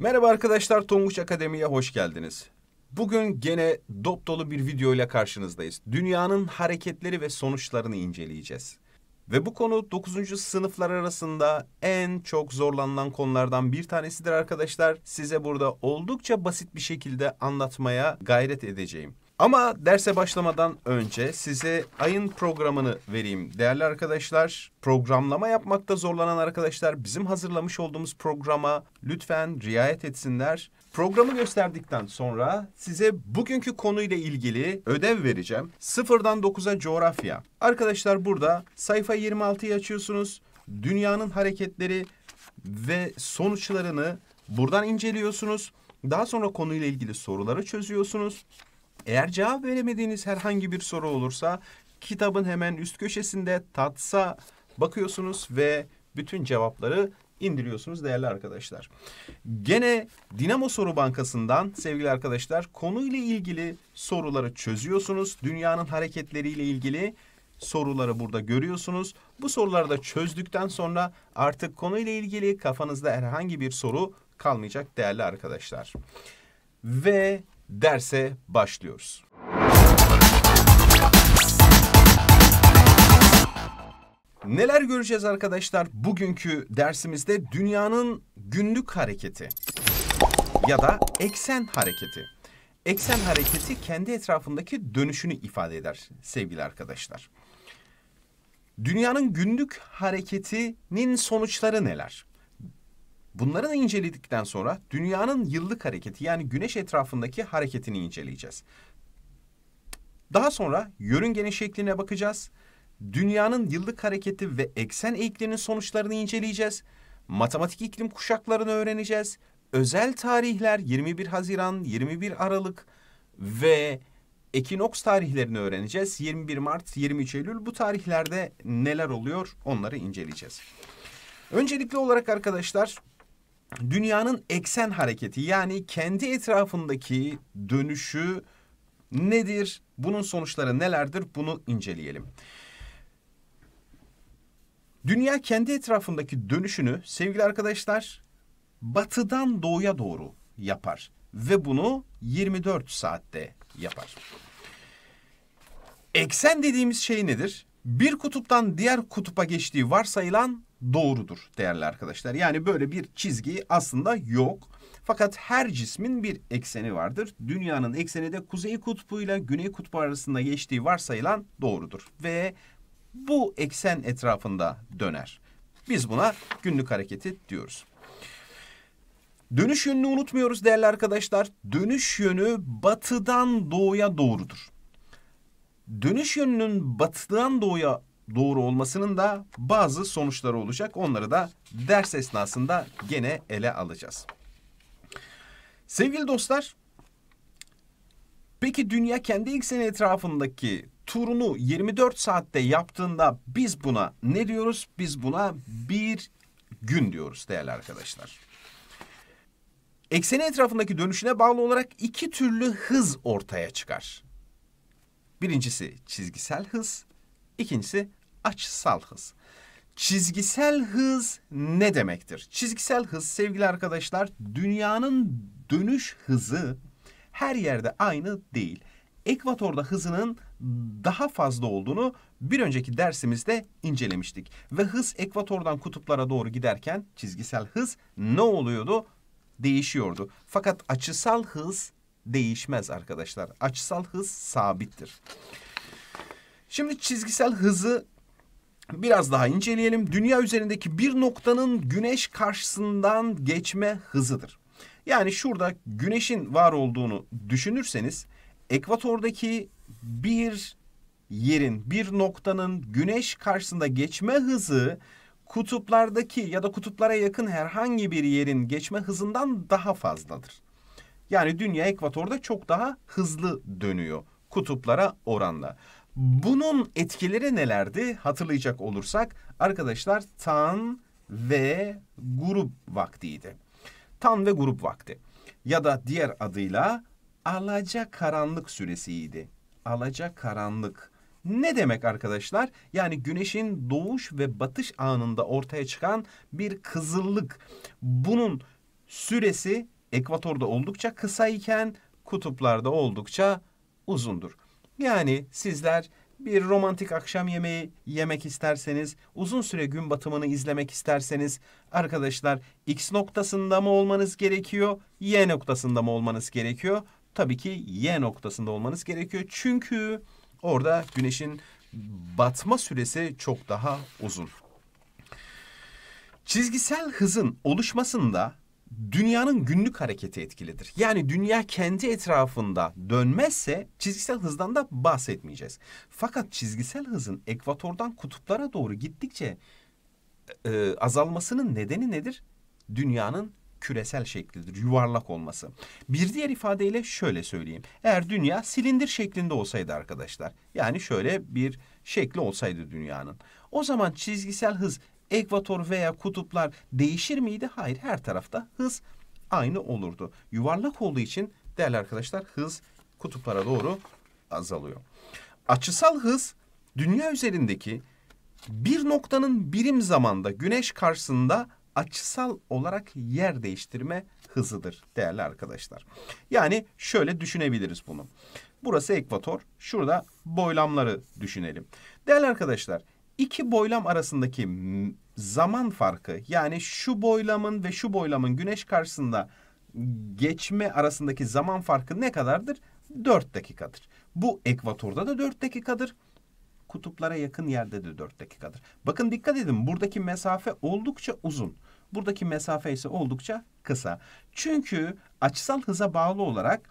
Merhaba arkadaşlar, Tonguç Akademi'ye hoş geldiniz. Bugün gene dop dolu bir video ile karşınızdayız. Dünyanın hareketleri ve sonuçlarını inceleyeceğiz. Ve bu konu 9. sınıflar arasında en çok zorlanılan konulardan bir tanesidir arkadaşlar. Size burada oldukça basit bir şekilde anlatmaya gayret edeceğim. Ama derse başlamadan önce size ayın programını vereyim. Değerli arkadaşlar, programlama yapmakta zorlanan arkadaşlar bizim hazırlamış olduğumuz programa lütfen riayet etsinler. Programı gösterdikten sonra size bugünkü konuyla ilgili ödev vereceğim. Sıfırdan 9'a coğrafya. Arkadaşlar burada sayfa 26'yı açıyorsunuz. Dünyanın hareketleri ve sonuçlarını buradan inceliyorsunuz. Daha sonra konuyla ilgili soruları çözüyorsunuz. Eğer cevap veremediğiniz herhangi bir soru olursa kitabın hemen üst köşesinde tatsa bakıyorsunuz ve bütün cevapları indiriyorsunuz değerli arkadaşlar. Gene Dinamo Soru Bankası'ndan sevgili arkadaşlar konuyla ilgili soruları çözüyorsunuz. Dünyanın hareketleriyle ilgili soruları burada görüyorsunuz. Bu soruları da çözdükten sonra artık konuyla ilgili kafanızda herhangi bir soru kalmayacak değerli arkadaşlar. Ve derse başlıyoruz. Neler göreceğiz arkadaşlar? Bugünkü dersimizde dünyanın günlük hareketi ya da eksen hareketi. Eksen hareketi kendi etrafındaki dönüşünü ifade eder sevgili arkadaşlar. Dünyanın günlük hareketinin sonuçları neler? Bunları da inceledikten sonra dünyanın yıllık hareketi yani güneş etrafındaki hareketini inceleyeceğiz. Daha sonra yörüngenin şekline bakacağız. Dünyanın yıllık hareketi ve eksen eğikliğinin sonuçlarını inceleyeceğiz. Matematik iklim kuşaklarını öğreneceğiz. Özel tarihler 21 Haziran, 21 Aralık ve ekinoks tarihlerini öğreneceğiz. 21 Mart, 23 Eylül bu tarihlerde neler oluyor onları inceleyeceğiz. Öncelikli olarak arkadaşlar dünyanın eksen hareketi yani kendi etrafındaki dönüşü nedir? Bunun sonuçları nelerdir? Bunu inceleyelim. Dünya kendi etrafındaki dönüşünü sevgili arkadaşlar batıdan doğuya doğru yapar ve bunu 24 saatte yapar. Eksen dediğimiz şey nedir? Bir kutuptan diğer kutupa geçtiği varsayılan doğrudur değerli arkadaşlar. Yani böyle bir çizgi aslında yok. Fakat her cismin bir ekseni vardır. Dünyanın ekseni de kuzey kutbu ile güney kutbu arasında geçtiği varsayılan doğrudur. Ve bu eksen etrafında döner. Biz buna günlük hareketi diyoruz. Dönüş yönünü unutmuyoruz değerli arkadaşlar. Dönüş yönü batıdan doğuya doğrudur. Dönüş yönünün batıdan doğuya doğru olmasının da bazı sonuçları olacak. Onları da ders esnasında gene ele alacağız. Sevgili dostlar, peki dünya kendi ekseni etrafındaki turunu 24 saatte yaptığında biz buna ne diyoruz? Biz buna bir gün diyoruz değerli arkadaşlar. Ekseni etrafındaki dönüşüne bağlı olarak iki türlü hız ortaya çıkar. Birincisi çizgisel hız, ikincisi açısal hız. Çizgisel hız ne demektir? Çizgisel hız sevgili arkadaşlar dünyanın dönüş hızı her yerde aynı değil. Ekvatorda hızının daha fazla olduğunu bir önceki dersimizde incelemiştik. Ve hız ekvatordan kutuplara doğru giderken çizgisel hız ne oluyordu? Değişiyordu. Fakat açısal hız değişmez arkadaşlar. Açısal hız sabittir. Şimdi çizgisel hızı biraz daha inceleyelim. Dünya üzerindeki bir noktanın güneş karşısından geçme hızıdır. Yani şurada güneşin var olduğunu düşünürseniz ekvatordaki bir yerin, bir noktanın güneş karşısında geçme hızı kutuplardaki ya da kutuplara yakın herhangi bir yerin geçme hızından daha fazladır. Yani dünya ekvatorda çok daha hızlı dönüyor kutuplara oranla. Bunun etkileri nelerdi? Hatırlayacak olursak arkadaşlar tan ve grup vaktiydi. Tan ve grup vakti ya da diğer adıyla alaca karanlık süresiydi. Alaca karanlık. Ne demek arkadaşlar? Yani güneşin doğuş ve batış anında ortaya çıkan bir kızıllık. Bunun süresi ekvatorda oldukça kısa iken kutuplarda oldukça uzundur. Yani sizler bir romantik akşam yemeği yemek isterseniz, uzun süre gün batımını izlemek isterseniz arkadaşlar X noktasında mı olmanız gerekiyor, Y noktasında mı olmanız gerekiyor? Tabii ki Y noktasında olmanız gerekiyor. Çünkü orada güneşin batma süresi çok daha uzun. Çizgisel hızın oluşmasında dünyanın günlük hareketi etkilidir. Yani dünya kendi etrafında dönmezse çizgisel hızdan da bahsetmeyeceğiz. Fakat çizgisel hızın ekvatordan kutuplara doğru gittikçe e, azalmasının nedeni nedir? Dünyanın küresel şeklidir, yuvarlak olması. Bir diğer ifadeyle şöyle söyleyeyim. Eğer dünya silindir şeklinde olsaydı arkadaşlar, yani şöyle bir şekli olsaydı dünyanın. O zaman çizgisel hız ekvator veya kutuplar değişir miydi? Hayır her tarafta hız aynı olurdu. Yuvarlak olduğu için değerli arkadaşlar hız kutuplara doğru azalıyor. Açısal hız dünya üzerindeki bir noktanın birim zamanda güneş karşısında açısal olarak yer değiştirme hızıdır değerli arkadaşlar. Yani şöyle düşünebiliriz bunu. Burası ekvator. Şurada boylamları düşünelim. Değerli arkadaşlar iki boylam arasındaki zaman farkı yani şu boylamın ve şu boylamın güneş karşısında geçme arasındaki zaman farkı ne kadardır? 4 dakikadır. Bu ekvatorda da 4 dakikadır. Kutuplara yakın yerde de 4 dakikadır. Bakın dikkat edin buradaki mesafe oldukça uzun. Buradaki mesafe ise oldukça kısa. Çünkü açısal hıza bağlı olarak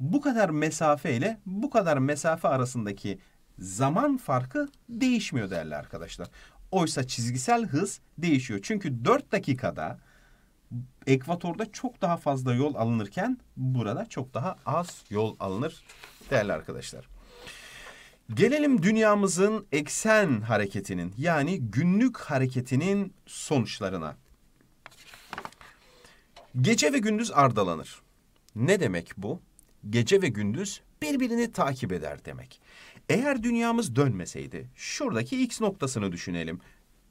bu kadar mesafe ile bu kadar mesafe arasındaki zaman farkı değişmiyor değerli arkadaşlar. Oysa çizgisel hız değişiyor. Çünkü 4 dakikada ekvatorda çok daha fazla yol alınırken burada çok daha az yol alınır değerli arkadaşlar. Gelelim dünyamızın eksen hareketinin yani günlük hareketinin sonuçlarına. Gece ve gündüz ardalanır. Ne demek bu? Gece ve gündüz birbirini takip eder demek. Eğer dünyamız dönmeseydi, şuradaki X noktasını düşünelim.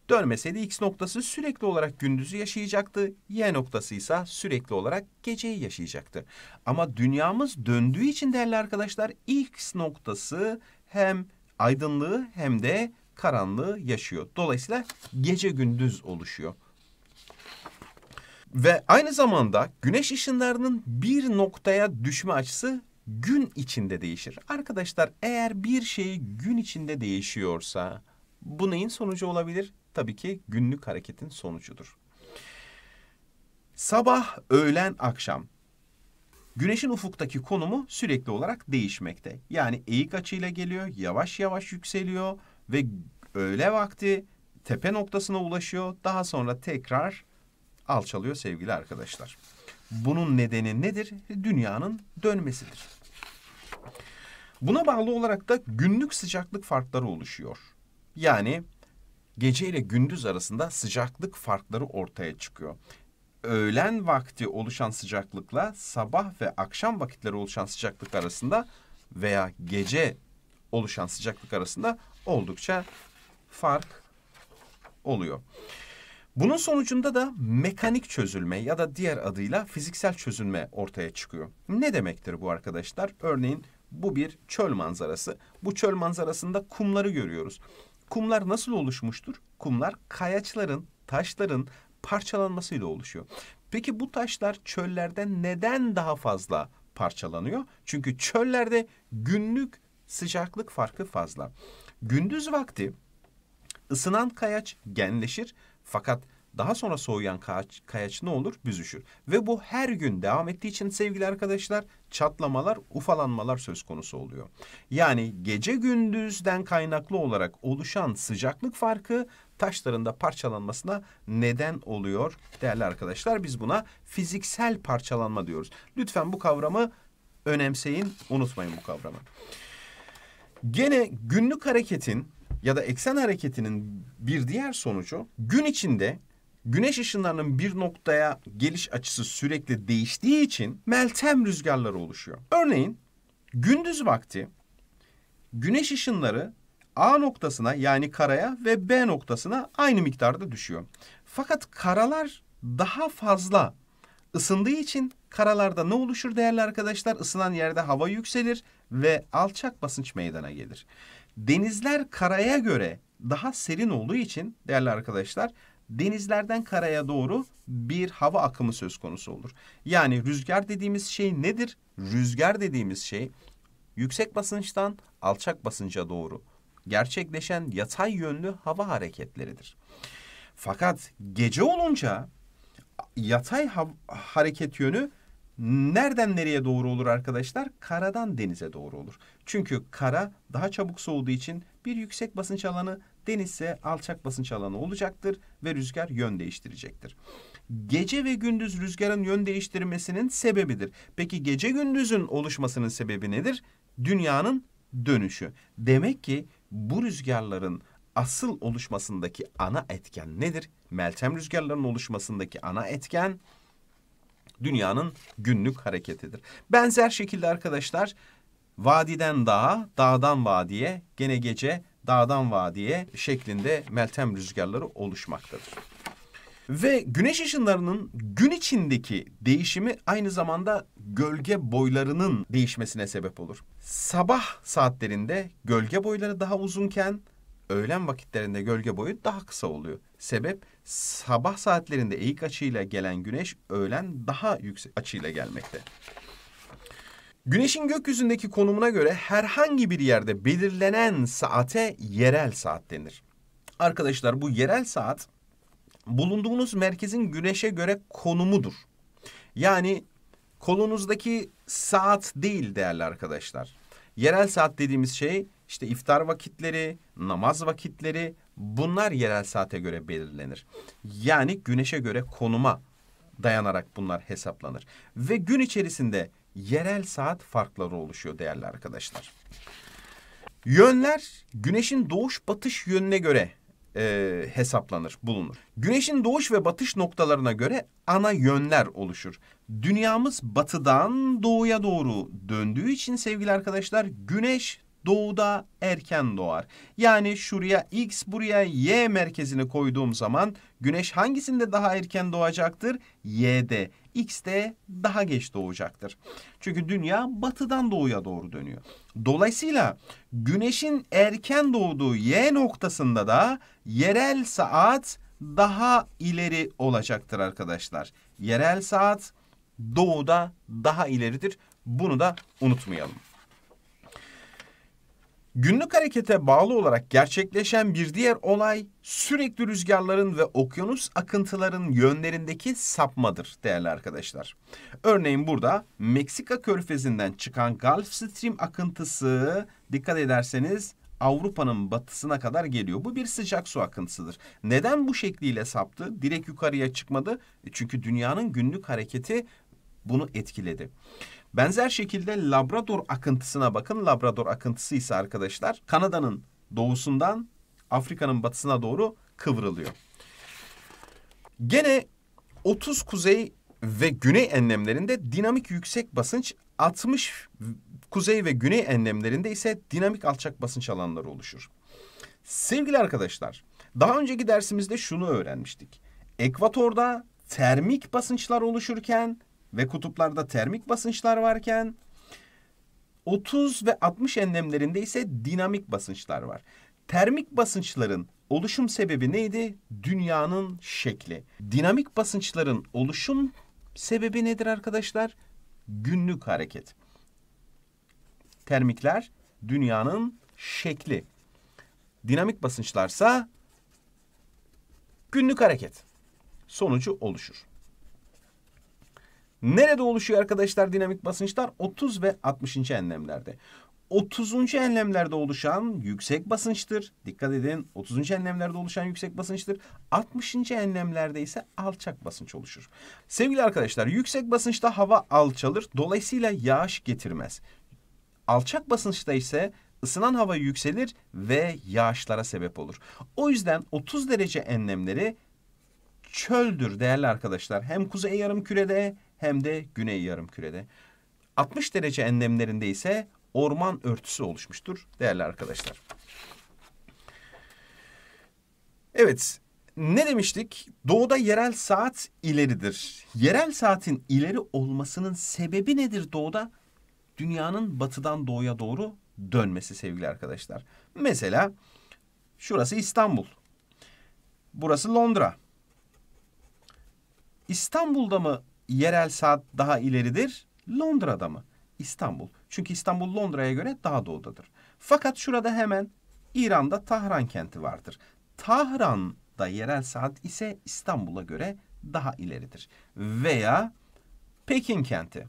Dönmeseydi X noktası sürekli olarak gündüzü yaşayacaktı. Y noktası ise sürekli olarak geceyi yaşayacaktı. Ama dünyamız döndüğü için değerli arkadaşlar X noktası hem aydınlığı hem de karanlığı yaşıyor. Dolayısıyla gece gündüz oluşuyor. Ve aynı zamanda güneş ışınlarının bir noktaya düşme açısı gün içinde değişir. Arkadaşlar eğer bir şey gün içinde değişiyorsa bu neyin sonucu olabilir? Tabii ki günlük hareketin sonucudur. Sabah, öğlen, akşam. Güneşin ufuktaki konumu sürekli olarak değişmekte. Yani eğik açıyla geliyor, yavaş yavaş yükseliyor ve öğle vakti tepe noktasına ulaşıyor. Daha sonra tekrar alçalıyor sevgili arkadaşlar. Bunun nedeni nedir? Dünyanın dönmesidir. Buna bağlı olarak da günlük sıcaklık farkları oluşuyor. Yani gece ile gündüz arasında sıcaklık farkları ortaya çıkıyor. Öğlen vakti oluşan sıcaklıkla sabah ve akşam vakitleri oluşan sıcaklık arasında veya gece oluşan sıcaklık arasında oldukça fark oluyor. Bunun sonucunda da mekanik çözülme ya da diğer adıyla fiziksel çözülme ortaya çıkıyor. Ne demektir bu arkadaşlar? Örneğin bu bir çöl manzarası. Bu çöl manzarasında kumları görüyoruz. Kumlar nasıl oluşmuştur? Kumlar kayaçların, taşların parçalanmasıyla oluşuyor. Peki bu taşlar çöllerde neden daha fazla parçalanıyor? Çünkü çöllerde günlük sıcaklık farkı fazla. Gündüz vakti ısınan kayaç genleşir fakat daha sonra soğuyan kayaç, kayaç ne olur? Büzüşür. Ve bu her gün devam ettiği için sevgili arkadaşlar çatlamalar, ufalanmalar söz konusu oluyor. Yani gece gündüzden kaynaklı olarak oluşan sıcaklık farkı taşların da parçalanmasına neden oluyor değerli arkadaşlar. Biz buna fiziksel parçalanma diyoruz. Lütfen bu kavramı önemseyin, unutmayın bu kavramı. Gene günlük hareketin ya da eksen hareketinin bir diğer sonucu gün içinde güneş ışınlarının bir noktaya geliş açısı sürekli değiştiği için meltem rüzgarları oluşuyor. Örneğin gündüz vakti güneş ışınları A noktasına yani karaya ve B noktasına aynı miktarda düşüyor. Fakat karalar daha fazla ısındığı için karalarda ne oluşur değerli arkadaşlar? Isınan yerde hava yükselir ve alçak basınç meydana gelir. Denizler karaya göre daha serin olduğu için değerli arkadaşlar denizlerden karaya doğru bir hava akımı söz konusu olur. Yani rüzgar dediğimiz şey nedir? Rüzgar dediğimiz şey yüksek basınçtan alçak basınca doğru gerçekleşen yatay yönlü hava hareketleridir. Fakat gece olunca yatay ha hareket yönü Nereden nereye doğru olur arkadaşlar? Karadan denize doğru olur. Çünkü kara daha çabuk soğuduğu için bir yüksek basınç alanı, deniz alçak basınç alanı olacaktır ve rüzgar yön değiştirecektir. Gece ve gündüz rüzgarın yön değiştirmesinin sebebidir. Peki gece gündüzün oluşmasının sebebi nedir? Dünyanın dönüşü. Demek ki bu rüzgarların asıl oluşmasındaki ana etken nedir? Meltem rüzgarlarının oluşmasındaki ana etken dünyanın günlük hareketidir. Benzer şekilde arkadaşlar vadiden dağa, dağdan vadiye, gene gece dağdan vadiye şeklinde meltem rüzgarları oluşmaktadır. Ve güneş ışınlarının gün içindeki değişimi aynı zamanda gölge boylarının değişmesine sebep olur. Sabah saatlerinde gölge boyları daha uzunken öğlen vakitlerinde gölge boyu daha kısa oluyor. Sebep sabah saatlerinde eğik açıyla gelen güneş öğlen daha yüksek açıyla gelmekte. Güneşin gökyüzündeki konumuna göre herhangi bir yerde belirlenen saate yerel saat denir. Arkadaşlar bu yerel saat bulunduğunuz merkezin güneşe göre konumudur. Yani kolunuzdaki saat değil değerli arkadaşlar. Yerel saat dediğimiz şey işte iftar vakitleri, namaz vakitleri, Bunlar yerel saate göre belirlenir. Yani güneşe göre konuma dayanarak bunlar hesaplanır. Ve gün içerisinde yerel saat farkları oluşuyor değerli arkadaşlar. Yönler güneşin doğuş batış yönüne göre e, hesaplanır, bulunur. Güneşin doğuş ve batış noktalarına göre ana yönler oluşur. Dünyamız batıdan doğuya doğru döndüğü için sevgili arkadaşlar güneş doğuda erken doğar. Yani şuraya x buraya y merkezini koyduğum zaman güneş hangisinde daha erken doğacaktır? Y'de. X'de daha geç doğacaktır. Çünkü dünya batıdan doğuya doğru dönüyor. Dolayısıyla güneşin erken doğduğu y noktasında da yerel saat daha ileri olacaktır arkadaşlar. Yerel saat doğuda daha ileridir. Bunu da unutmayalım. Günlük harekete bağlı olarak gerçekleşen bir diğer olay sürekli rüzgarların ve okyanus akıntılarının yönlerindeki sapmadır değerli arkadaşlar. Örneğin burada Meksika körfezinden çıkan Gulf Stream akıntısı dikkat ederseniz Avrupa'nın batısına kadar geliyor. Bu bir sıcak su akıntısıdır. Neden bu şekliyle saptı? Direkt yukarıya çıkmadı. E, çünkü dünyanın günlük hareketi bunu etkiledi. Benzer şekilde Labrador akıntısına bakın. Labrador akıntısı ise arkadaşlar Kanada'nın doğusundan Afrika'nın batısına doğru kıvrılıyor. Gene 30 kuzey ve güney enlemlerinde dinamik yüksek basınç 60 kuzey ve güney enlemlerinde ise dinamik alçak basınç alanları oluşur. Sevgili arkadaşlar, daha önceki dersimizde şunu öğrenmiştik. Ekvatorda termik basınçlar oluşurken ve kutuplarda termik basınçlar varken 30 ve 60 enlemlerinde ise dinamik basınçlar var. Termik basınçların oluşum sebebi neydi? Dünyanın şekli. Dinamik basınçların oluşum sebebi nedir arkadaşlar? Günlük hareket. Termikler dünyanın şekli. Dinamik basınçlarsa günlük hareket sonucu oluşur. Nerede oluşuyor arkadaşlar dinamik basınçlar? 30 ve 60. enlemlerde. 30. enlemlerde oluşan yüksek basınçtır. Dikkat edin 30. enlemlerde oluşan yüksek basınçtır. 60. enlemlerde ise alçak basınç oluşur. Sevgili arkadaşlar yüksek basınçta hava alçalır dolayısıyla yağış getirmez. Alçak basınçta ise ısınan hava yükselir ve yağışlara sebep olur. O yüzden 30 derece enlemleri çöldür değerli arkadaşlar. Hem kuzey yarım kürede hem de güney yarımkürede. 60 derece enlemlerinde ise orman örtüsü oluşmuştur değerli arkadaşlar. Evet, ne demiştik? Doğuda yerel saat ileridir. Yerel saatin ileri olmasının sebebi nedir doğuda? Dünyanın batıdan doğuya doğru dönmesi sevgili arkadaşlar. Mesela şurası İstanbul. Burası Londra. İstanbul'da mı yerel saat daha ileridir. Londra'da mı? İstanbul. Çünkü İstanbul Londra'ya göre daha doğudadır. Fakat şurada hemen İran'da Tahran kenti vardır. Tahran'da yerel saat ise İstanbul'a göre daha ileridir. Veya Pekin kenti.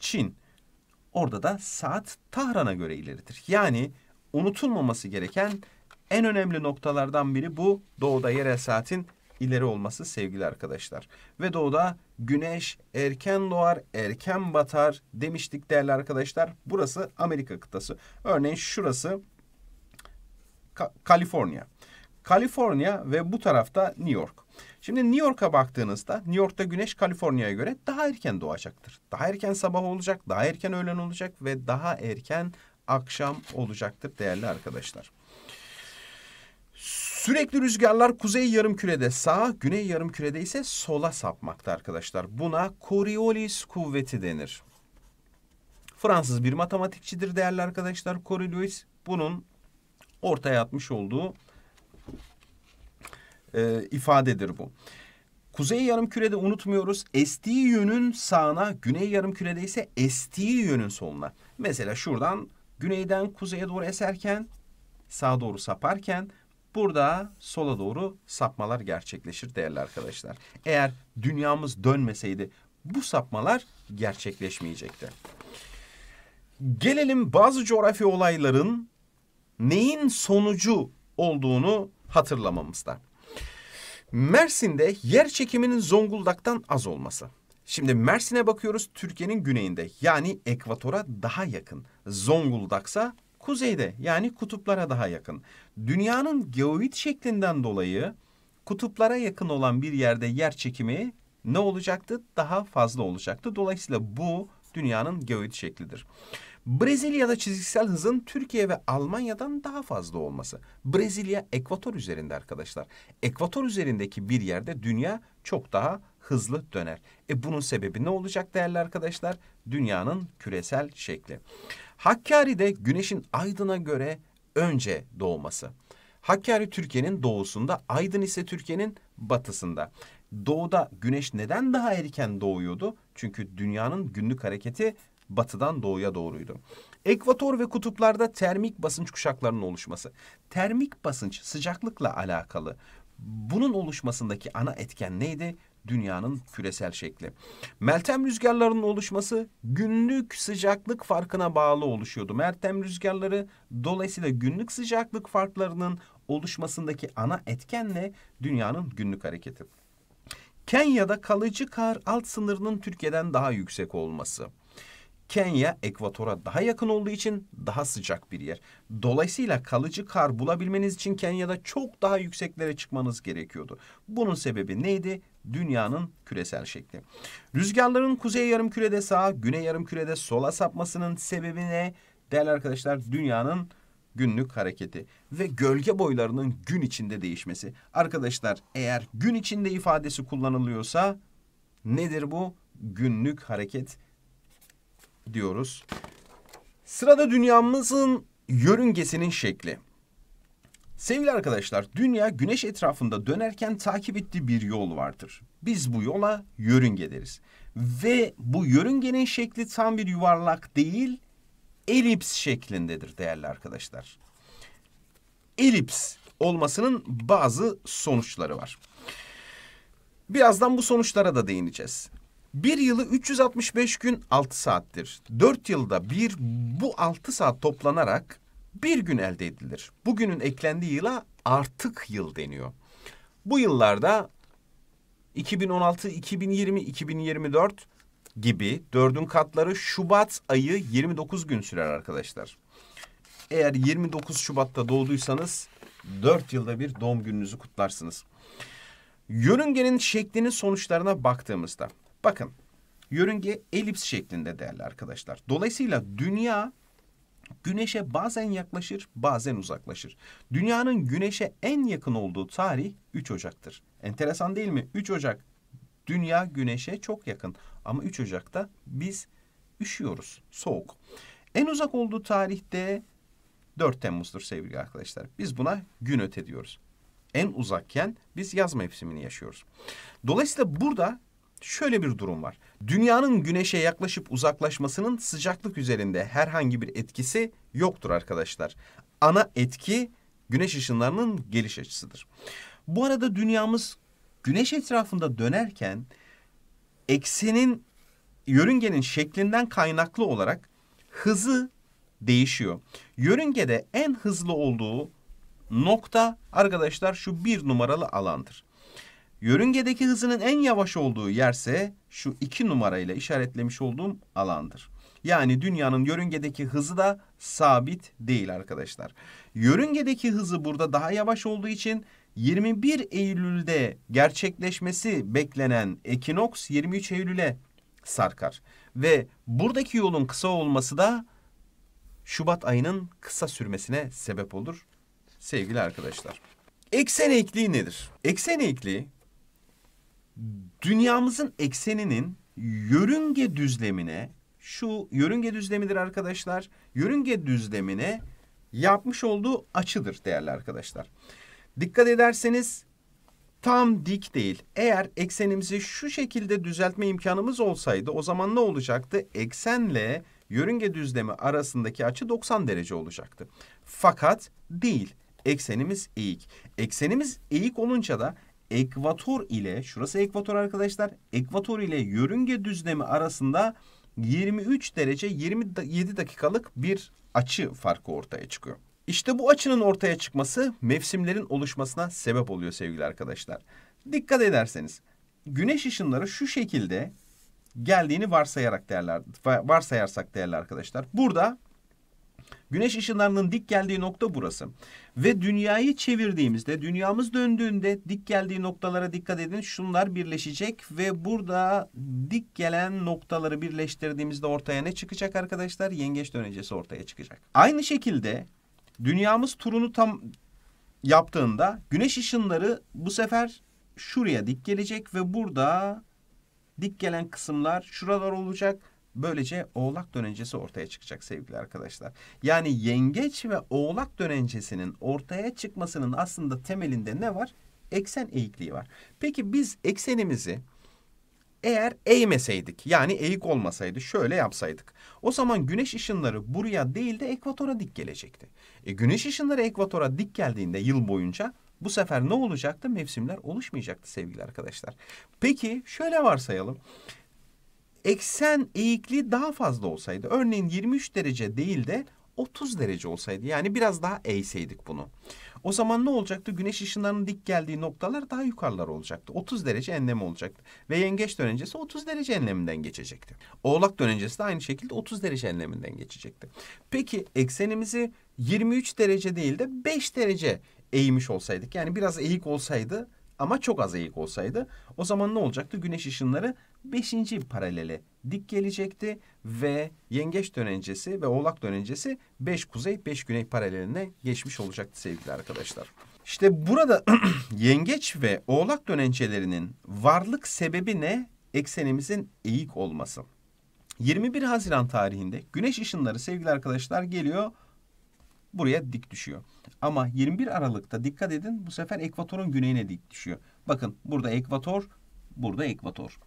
Çin. Orada da saat Tahran'a göre ileridir. Yani unutulmaması gereken en önemli noktalardan biri bu doğuda yerel saatin ileri olması sevgili arkadaşlar. Ve doğuda güneş erken doğar, erken batar demiştik değerli arkadaşlar. Burası Amerika kıtası. Örneğin şurası Ka Kaliforniya. Kaliforniya ve bu tarafta New York. Şimdi New York'a baktığınızda New York'ta güneş Kaliforniya'ya göre daha erken doğacaktır. Daha erken sabah olacak, daha erken öğlen olacak ve daha erken akşam olacaktır değerli arkadaşlar. Sürekli rüzgarlar kuzey yarım kürede sağa, güney yarım kürede ise sola sapmakta arkadaşlar. Buna Coriolis kuvveti denir. Fransız bir matematikçidir değerli arkadaşlar Coriolis. Bunun ortaya atmış olduğu e, ifadedir bu. Kuzey yarım kürede unutmuyoruz estiği yönün sağına, güney yarım kürede ise estiği yönün soluna. Mesela şuradan güneyden kuzeye doğru eserken, sağa doğru saparken Burada sola doğru sapmalar gerçekleşir değerli arkadaşlar. Eğer dünyamız dönmeseydi bu sapmalar gerçekleşmeyecekti. Gelelim bazı coğrafi olayların neyin sonucu olduğunu hatırlamamızda. Mersin'de yer çekiminin Zonguldak'tan az olması. Şimdi Mersin'e bakıyoruz Türkiye'nin güneyinde yani ekvatora daha yakın. Zonguldak'sa kuzeyde yani kutuplara daha yakın. Dünyanın geoid şeklinden dolayı kutuplara yakın olan bir yerde yer çekimi ne olacaktı? Daha fazla olacaktı. Dolayısıyla bu dünyanın geoid şeklidir. Brezilya'da çizgisel hızın Türkiye ve Almanya'dan daha fazla olması. Brezilya ekvator üzerinde arkadaşlar. Ekvator üzerindeki bir yerde dünya çok daha hızlı döner. E bunun sebebi ne olacak değerli arkadaşlar? Dünyanın küresel şekli. Hakkari de güneşin Aydın'a göre önce doğması. Hakkari Türkiye'nin doğusunda, Aydın ise Türkiye'nin batısında. Doğuda güneş neden daha erken doğuyordu? Çünkü dünyanın günlük hareketi batıdan doğuya doğruydu. Ekvator ve kutuplarda termik basınç kuşaklarının oluşması. Termik basınç sıcaklıkla alakalı. Bunun oluşmasındaki ana etken neydi? dünyanın küresel şekli. Meltem rüzgarlarının oluşması günlük sıcaklık farkına bağlı oluşuyordu. Meltem rüzgarları dolayısıyla günlük sıcaklık farklarının oluşmasındaki ana etkenle dünyanın günlük hareketi. Kenya'da kalıcı kar alt sınırının Türkiye'den daha yüksek olması. Kenya ekvatora daha yakın olduğu için daha sıcak bir yer. Dolayısıyla kalıcı kar bulabilmeniz için Kenya'da çok daha yükseklere çıkmanız gerekiyordu. Bunun sebebi neydi? Dünyanın küresel şekli. Rüzgarların kuzey yarım kürede sağa, güney yarım kürede sola sapmasının sebebi ne? Değerli arkadaşlar dünyanın günlük hareketi ve gölge boylarının gün içinde değişmesi. Arkadaşlar eğer gün içinde ifadesi kullanılıyorsa nedir bu? Günlük hareket diyoruz. Sırada dünyamızın yörüngesinin şekli. Sevgili arkadaşlar, dünya güneş etrafında dönerken takip ettiği bir yol vardır. Biz bu yola yörünge deriz. Ve bu yörüngenin şekli tam bir yuvarlak değil, elips şeklindedir değerli arkadaşlar. Elips olmasının bazı sonuçları var. Birazdan bu sonuçlara da değineceğiz. Bir yılı 365 gün 6 saattir. 4 yılda bir bu 6 saat toplanarak bir gün elde edilir. Bugünün eklendiği yıla artık yıl deniyor. Bu yıllarda 2016, 2020, 2024 gibi dördün katları Şubat ayı 29 gün sürer arkadaşlar. Eğer 29 Şubat'ta doğduysanız 4 yılda bir doğum gününüzü kutlarsınız. Yörüngenin şeklinin sonuçlarına baktığımızda Bakın yörünge elips şeklinde değerli arkadaşlar. Dolayısıyla dünya güneşe bazen yaklaşır bazen uzaklaşır. Dünyanın güneşe en yakın olduğu tarih 3 Ocak'tır. Enteresan değil mi? 3 Ocak dünya güneşe çok yakın ama 3 Ocak'ta biz üşüyoruz soğuk. En uzak olduğu tarihte 4 Temmuz'dur sevgili arkadaşlar. Biz buna gün öte diyoruz. En uzakken biz yaz mevsimini yaşıyoruz. Dolayısıyla burada Şöyle bir durum var. Dünyanın güneşe yaklaşıp uzaklaşmasının sıcaklık üzerinde herhangi bir etkisi yoktur arkadaşlar. Ana etki güneş ışınlarının geliş açısıdır. Bu arada dünyamız güneş etrafında dönerken eksenin yörüngenin şeklinden kaynaklı olarak hızı değişiyor. Yörüngede en hızlı olduğu nokta arkadaşlar şu bir numaralı alandır. Yörüngedeki hızının en yavaş olduğu yerse şu iki numarayla işaretlemiş olduğum alandır. Yani dünyanın yörüngedeki hızı da sabit değil arkadaşlar. Yörüngedeki hızı burada daha yavaş olduğu için 21 Eylül'de gerçekleşmesi beklenen ekinoks 23 Eylül'e sarkar. Ve buradaki yolun kısa olması da Şubat ayının kısa sürmesine sebep olur sevgili arkadaşlar. Eksen eğikliği nedir? Eksen eğikliği dünyamızın ekseninin yörünge düzlemine şu yörünge düzlemidir arkadaşlar. Yörünge düzlemine yapmış olduğu açıdır değerli arkadaşlar. Dikkat ederseniz tam dik değil. Eğer eksenimizi şu şekilde düzeltme imkanımız olsaydı o zaman ne olacaktı? Eksenle yörünge düzlemi arasındaki açı 90 derece olacaktı. Fakat değil. Eksenimiz eğik. Eksenimiz eğik olunca da ekvator ile şurası ekvator arkadaşlar. Ekvator ile yörünge düzlemi arasında 23 derece 27 dakikalık bir açı farkı ortaya çıkıyor. İşte bu açının ortaya çıkması mevsimlerin oluşmasına sebep oluyor sevgili arkadaşlar. Dikkat ederseniz güneş ışınları şu şekilde geldiğini varsayarak değerler varsayarsak değerli arkadaşlar. Burada güneş ışınlarının dik geldiği nokta burası. Ve dünyayı çevirdiğimizde, dünyamız döndüğünde dik geldiği noktalara dikkat edin. Şunlar birleşecek ve burada dik gelen noktaları birleştirdiğimizde ortaya ne çıkacak arkadaşlar? Yengeç dönecesi ortaya çıkacak. Aynı şekilde dünyamız turunu tam yaptığında güneş ışınları bu sefer şuraya dik gelecek ve burada dik gelen kısımlar şuralar olacak Böylece oğlak dönencesi ortaya çıkacak sevgili arkadaşlar. Yani yengeç ve oğlak dönencesinin ortaya çıkmasının aslında temelinde ne var? Eksen eğikliği var. Peki biz eksenimizi eğer eğmeseydik yani eğik olmasaydı şöyle yapsaydık. O zaman güneş ışınları buraya değil de ekvatora dik gelecekti. E güneş ışınları ekvatora dik geldiğinde yıl boyunca bu sefer ne olacaktı? Mevsimler oluşmayacaktı sevgili arkadaşlar. Peki şöyle varsayalım eksen eğikliği daha fazla olsaydı. Örneğin 23 derece değil de 30 derece olsaydı yani biraz daha eğseydik bunu. O zaman ne olacaktı? Güneş ışınlarının dik geldiği noktalar daha yukarılar olacaktı. 30 derece enlem olacaktı. Ve yengeç dönencesi 30 derece enleminden geçecekti. Oğlak dönencesi de aynı şekilde 30 derece enleminden geçecekti. Peki eksenimizi 23 derece değil de 5 derece eğmiş olsaydık yani biraz eğik olsaydı ama çok az eğik olsaydı o zaman ne olacaktı? Güneş ışınları 5. paralele dik gelecekti ve yengeç dönencesi ve oğlak dönencesi 5 kuzey 5 güney paraleline geçmiş olacaktı sevgili arkadaşlar. İşte burada yengeç ve oğlak dönencelerinin varlık sebebi ne? Eksenimizin eğik olması. 21 Haziran tarihinde güneş ışınları sevgili arkadaşlar geliyor buraya dik düşüyor. Ama 21 Aralık'ta dikkat edin bu sefer ekvatorun güneyine dik düşüyor. Bakın burada ekvator, burada ekvator.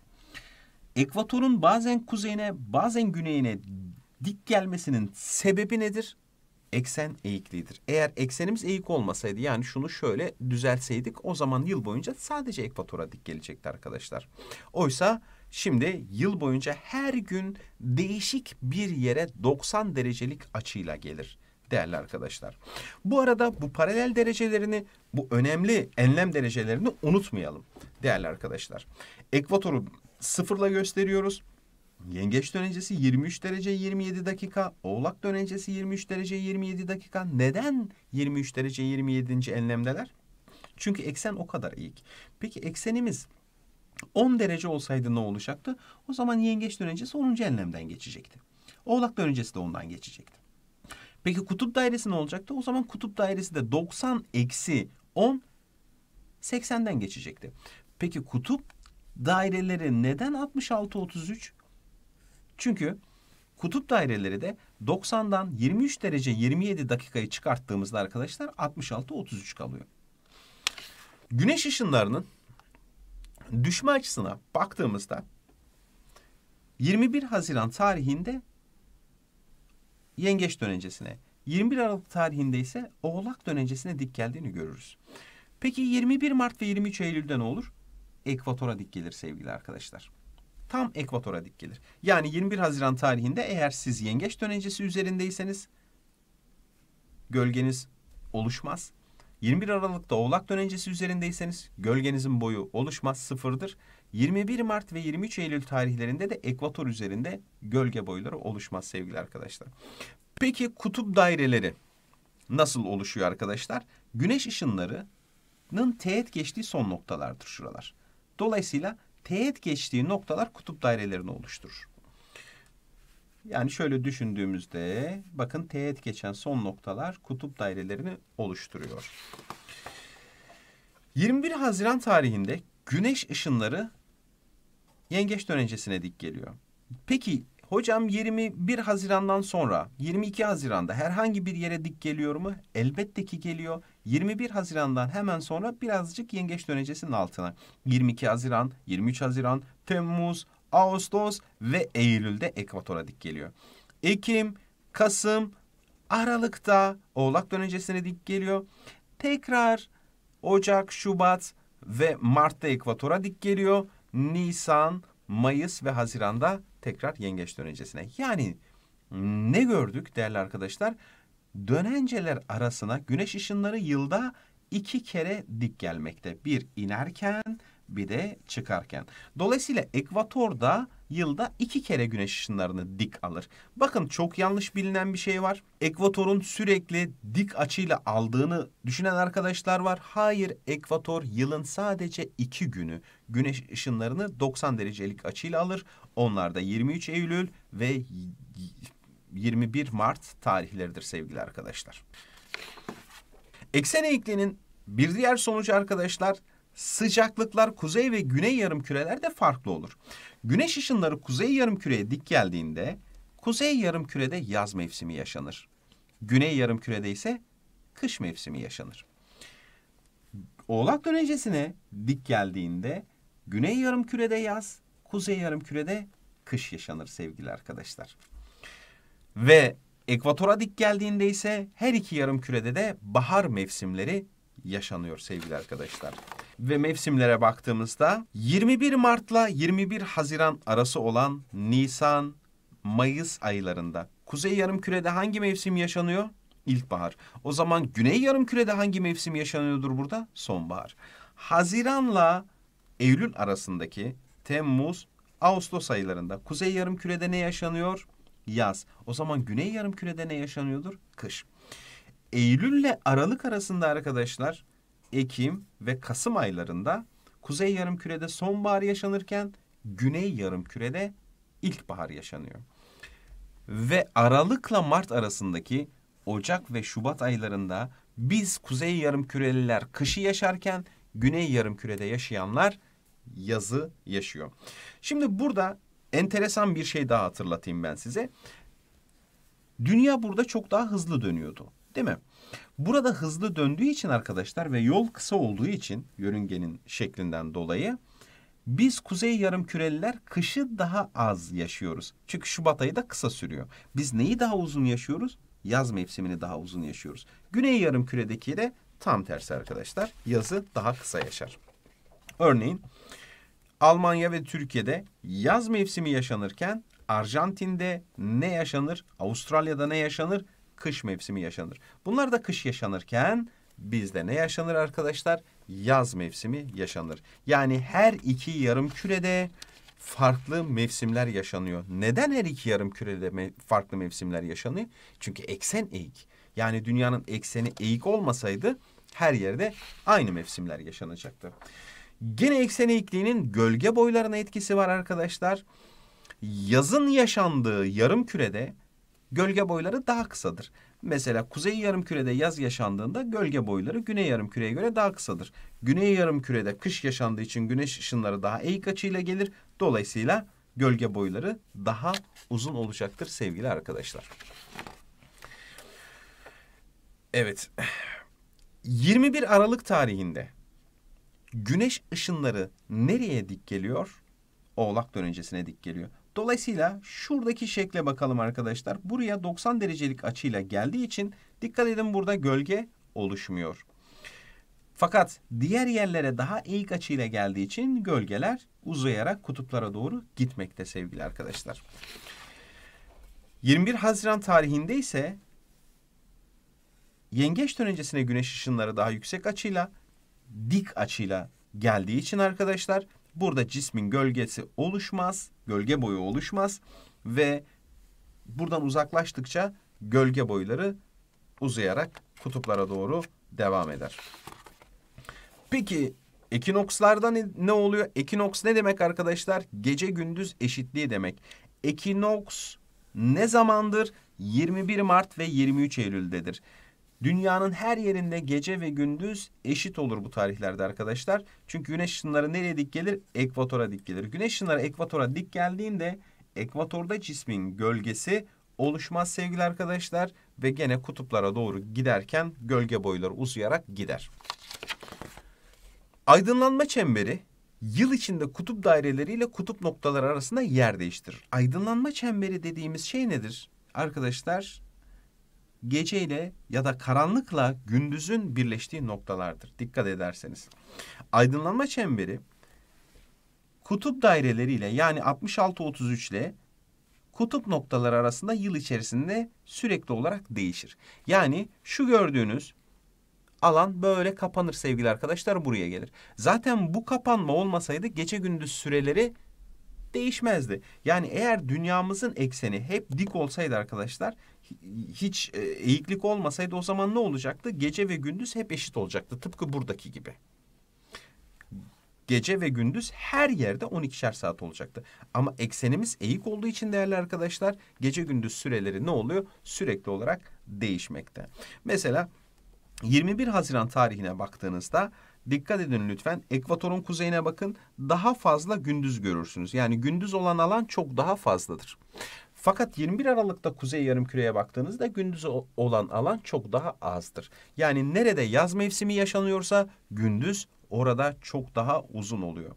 Ekvatorun bazen kuzeyine bazen güneyine dik gelmesinin sebebi nedir? Eksen eğikliğidir. Eğer eksenimiz eğik olmasaydı yani şunu şöyle düzelseydik o zaman yıl boyunca sadece ekvatora dik gelecekti arkadaşlar. Oysa Şimdi yıl boyunca her gün değişik bir yere 90 derecelik açıyla gelir değerli arkadaşlar. Bu arada bu paralel derecelerini, bu önemli enlem derecelerini unutmayalım değerli arkadaşlar. Ekvatoru sıfırla gösteriyoruz. Yengeç dönencesi 23 derece 27 dakika. Oğlak dönencesi 23 derece 27 dakika. Neden 23 derece 27. enlemdeler? Çünkü eksen o kadar eğik. Peki eksenimiz 10 derece olsaydı ne olacaktı? O zaman yengeç dönencesi 10. enlemden geçecekti. Oğlak dönencesi de ondan geçecekti. Peki kutup dairesi ne olacaktı? O zaman kutup dairesi de 90 eksi 10 80'den geçecekti. Peki kutup daireleri neden 66 33? Çünkü kutup daireleri de 90'dan 23 derece 27 dakikayı çıkarttığımızda arkadaşlar 66 33 kalıyor. Güneş ışınlarının düşme açısına baktığımızda 21 Haziran tarihinde yengeç dönencesine, 21 Aralık tarihinde ise oğlak dönencesine dik geldiğini görürüz. Peki 21 Mart ve 23 Eylül'de ne olur? Ekvatora dik gelir sevgili arkadaşlar. Tam ekvatora dik gelir. Yani 21 Haziran tarihinde eğer siz yengeç dönencesi üzerindeyseniz gölgeniz oluşmaz. 21 Aralık'ta oğlak dönencesi üzerindeyseniz gölgenizin boyu oluşmaz sıfırdır. 21 Mart ve 23 Eylül tarihlerinde de ekvator üzerinde gölge boyları oluşmaz sevgili arkadaşlar. Peki kutup daireleri nasıl oluşuyor arkadaşlar? Güneş ışınlarının teğet geçtiği son noktalardır şuralar. Dolayısıyla teğet geçtiği noktalar kutup dairelerini oluşturur. Yani şöyle düşündüğümüzde bakın teğet geçen son noktalar kutup dairelerini oluşturuyor. 21 Haziran tarihinde güneş ışınları yengeç dönencesine dik geliyor. Peki hocam 21 Haziran'dan sonra 22 Haziran'da herhangi bir yere dik geliyor mu? Elbette ki geliyor. 21 Haziran'dan hemen sonra birazcık yengeç dönencesinin altına. 22 Haziran, 23 Haziran, Temmuz, Ağustos ve Eylül'de ekvatora dik geliyor. Ekim, Kasım, Aralık'ta Oğlak dönencesine dik geliyor. Tekrar Ocak, Şubat ve Mart'ta ekvatora dik geliyor. Nisan, Mayıs ve Haziran'da tekrar yengeç dönencesine. Yani ne gördük değerli arkadaşlar? Dönenceler arasına güneş ışınları yılda iki kere dik gelmekte. Bir inerken bir de çıkarken. Dolayısıyla ekvatorda yılda iki kere güneş ışınlarını dik alır. Bakın çok yanlış bilinen bir şey var. Ekvatorun sürekli dik açıyla aldığını düşünen arkadaşlar var. Hayır ekvator yılın sadece iki günü güneş ışınlarını 90 derecelik açıyla alır. Onlar da 23 Eylül ve 21 Mart tarihleridir sevgili arkadaşlar. Eksen eğikliğinin bir diğer sonucu arkadaşlar sıcaklıklar kuzey ve güney yarım kürelerde farklı olur. Güneş ışınları kuzey yarım küreye dik geldiğinde kuzey yarım kürede yaz mevsimi yaşanır. Güney yarım kürede ise kış mevsimi yaşanır. Oğlak dönecesine dik geldiğinde güney yarım kürede yaz, kuzey yarım kürede kış yaşanır sevgili arkadaşlar. Ve ekvatora dik geldiğinde ise her iki yarım kürede de bahar mevsimleri yaşanıyor sevgili arkadaşlar ve mevsimlere baktığımızda 21 Mart'la 21 Haziran arası olan Nisan, Mayıs aylarında Kuzey Yarımküre'de hangi mevsim yaşanıyor? İlkbahar. O zaman Güney Yarımküre'de hangi mevsim yaşanıyordur burada? Sonbahar. Haziranla Eylül arasındaki Temmuz, Ağustos aylarında Kuzey Yarımküre'de ne yaşanıyor? Yaz. O zaman Güney Yarımküre'de ne yaşanıyordur? Kış. Eylül ile Aralık arasında arkadaşlar Ekim ve Kasım aylarında kuzey yarımkürede sonbahar yaşanırken güney yarımkürede ilkbahar yaşanıyor. Ve Aralık'la Mart arasındaki Ocak ve Şubat aylarında biz kuzey yarımküreliler kışı yaşarken güney yarımkürede yaşayanlar yazı yaşıyor. Şimdi burada enteresan bir şey daha hatırlatayım ben size. Dünya burada çok daha hızlı dönüyordu. Değil mi? Burada hızlı döndüğü için arkadaşlar ve yol kısa olduğu için yörüngenin şeklinden dolayı biz kuzey yarım küreliler kışı daha az yaşıyoruz. Çünkü Şubat ayı da kısa sürüyor. Biz neyi daha uzun yaşıyoruz? Yaz mevsimini daha uzun yaşıyoruz. Güney yarım küredeki de tam tersi arkadaşlar. Yazı daha kısa yaşar. Örneğin Almanya ve Türkiye'de yaz mevsimi yaşanırken Arjantin'de ne yaşanır? Avustralya'da ne yaşanır? kış mevsimi yaşanır. Bunlar da kış yaşanırken bizde ne yaşanır arkadaşlar? Yaz mevsimi yaşanır. Yani her iki yarım kürede farklı mevsimler yaşanıyor. Neden her iki yarım kürede mev farklı mevsimler yaşanıyor? Çünkü eksen eğik. Yani dünyanın ekseni eğik olmasaydı her yerde aynı mevsimler yaşanacaktı. Gene eksen eğikliğinin gölge boylarına etkisi var arkadaşlar. Yazın yaşandığı yarım kürede gölge boyları daha kısadır. Mesela kuzey yarımkürede yaz yaşandığında gölge boyları güney yarımküreye göre daha kısadır. Güney yarımkürede kış yaşandığı için güneş ışınları daha eğik açıyla gelir. Dolayısıyla gölge boyları daha uzun olacaktır sevgili arkadaşlar. Evet. 21 Aralık tarihinde güneş ışınları nereye dik geliyor? Oğlak dönencesine dik geliyor. Dolayısıyla şuradaki şekle bakalım arkadaşlar. Buraya 90 derecelik açıyla geldiği için dikkat edin burada gölge oluşmuyor. Fakat diğer yerlere daha eğik açıyla geldiği için gölgeler uzayarak kutuplara doğru gitmekte sevgili arkadaşlar. 21 Haziran tarihinde ise yengeç dönencesine güneş ışınları daha yüksek açıyla dik açıyla geldiği için arkadaşlar Burada cismin gölgesi oluşmaz, gölge boyu oluşmaz ve buradan uzaklaştıkça gölge boyları uzayarak kutuplara doğru devam eder. Peki ekinokslarda ne, ne oluyor? Ekinoks ne demek arkadaşlar? Gece gündüz eşitliği demek. Ekinoks ne zamandır? 21 Mart ve 23 Eylül'dedir. Dünyanın her yerinde gece ve gündüz eşit olur bu tarihlerde arkadaşlar. Çünkü güneş ışınları nereye dik gelir? Ekvatora dik gelir. Güneş ışınları ekvatora dik geldiğinde ekvatorda cismin gölgesi oluşmaz sevgili arkadaşlar. Ve gene kutuplara doğru giderken gölge boyları uzayarak gider. Aydınlanma çemberi yıl içinde kutup daireleriyle kutup noktaları arasında yer değiştirir. Aydınlanma çemberi dediğimiz şey nedir? Arkadaşlar geceyle ya da karanlıkla gündüzün birleştiği noktalardır. Dikkat ederseniz. Aydınlanma çemberi kutup daireleriyle yani 66-33 ile kutup noktaları arasında yıl içerisinde sürekli olarak değişir. Yani şu gördüğünüz alan böyle kapanır sevgili arkadaşlar buraya gelir. Zaten bu kapanma olmasaydı gece gündüz süreleri değişmezdi. Yani eğer dünyamızın ekseni hep dik olsaydı arkadaşlar hiç e, eğiklik olmasaydı o zaman ne olacaktı? Gece ve gündüz hep eşit olacaktı. Tıpkı buradaki gibi. Gece ve gündüz her yerde 12'şer saat olacaktı. Ama eksenimiz eğik olduğu için değerli arkadaşlar gece gündüz süreleri ne oluyor? Sürekli olarak değişmekte. Mesela 21 Haziran tarihine baktığınızda dikkat edin lütfen ekvatorun kuzeyine bakın daha fazla gündüz görürsünüz. Yani gündüz olan alan çok daha fazladır. Fakat 21 Aralık'ta kuzey yarımküreye baktığınızda gündüz olan alan çok daha azdır. Yani nerede yaz mevsimi yaşanıyorsa gündüz orada çok daha uzun oluyor.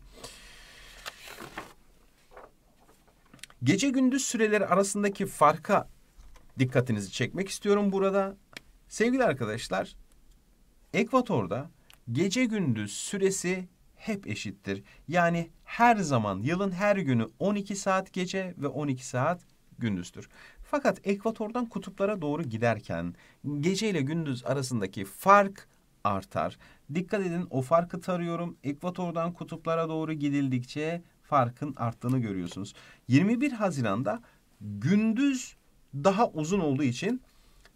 Gece gündüz süreleri arasındaki farka dikkatinizi çekmek istiyorum burada. Sevgili arkadaşlar, ekvatorda gece gündüz süresi hep eşittir. Yani her zaman yılın her günü 12 saat gece ve 12 saat gündüzdür. Fakat ekvatordan kutuplara doğru giderken gece ile gündüz arasındaki fark artar. Dikkat edin o farkı tarıyorum. Ekvatordan kutuplara doğru gidildikçe farkın arttığını görüyorsunuz. 21 Haziran'da gündüz daha uzun olduğu için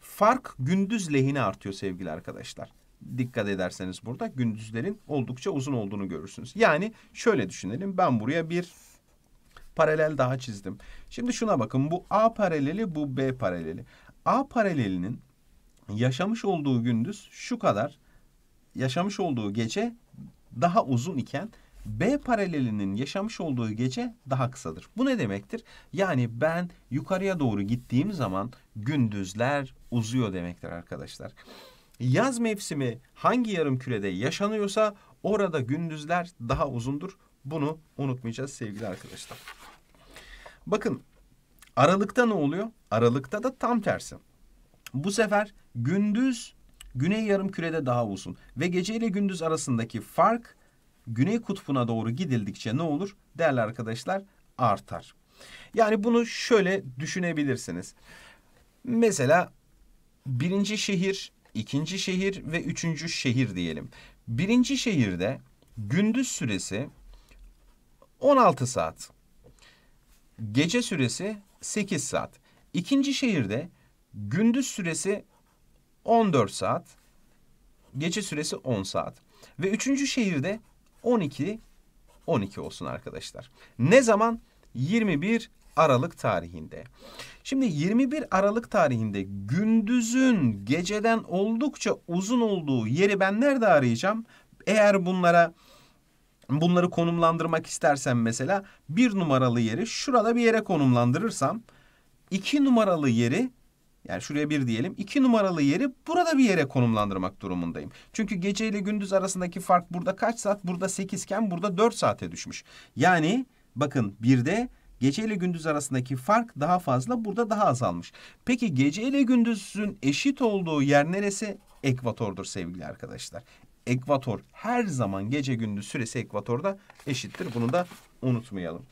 fark gündüz lehine artıyor sevgili arkadaşlar. Dikkat ederseniz burada gündüzlerin oldukça uzun olduğunu görürsünüz. Yani şöyle düşünelim ben buraya bir paralel daha çizdim. Şimdi şuna bakın bu A paraleli bu B paraleli. A paralelinin yaşamış olduğu gündüz şu kadar yaşamış olduğu gece daha uzun iken B paralelinin yaşamış olduğu gece daha kısadır. Bu ne demektir? Yani ben yukarıya doğru gittiğim zaman gündüzler uzuyor demektir arkadaşlar. Yaz mevsimi hangi yarım kürede yaşanıyorsa orada gündüzler daha uzundur. Bunu unutmayacağız sevgili arkadaşlar. Bakın Aralık'ta ne oluyor? Aralık'ta da tam tersi. Bu sefer gündüz güney yarım kürede daha uzun ve gece ile gündüz arasındaki fark güney kutbuna doğru gidildikçe ne olur? Değerli arkadaşlar artar. Yani bunu şöyle düşünebilirsiniz. Mesela birinci şehir, ikinci şehir ve üçüncü şehir diyelim. Birinci şehirde gündüz süresi 16 saat. Gece süresi 8 saat. İkinci şehirde gündüz süresi 14 saat. Gece süresi 10 saat. Ve üçüncü şehirde 12 12 olsun arkadaşlar. Ne zaman? 21 Aralık tarihinde. Şimdi 21 Aralık tarihinde gündüzün geceden oldukça uzun olduğu yeri ben nerede arayacağım? Eğer bunlara Bunları konumlandırmak istersen mesela bir numaralı yeri şurada bir yere konumlandırırsam iki numaralı yeri yani şuraya bir diyelim. iki numaralı yeri burada bir yere konumlandırmak durumundayım. Çünkü gece ile gündüz arasındaki fark burada kaç saat? Burada sekizken burada dört saate düşmüş. Yani bakın bir de gece ile gündüz arasındaki fark daha fazla burada daha azalmış. Peki gece ile gündüzün eşit olduğu yer neresi? Ekvatordur sevgili arkadaşlar ekvator her zaman gece gündüz süresi ekvatorda eşittir. Bunu da unutmayalım.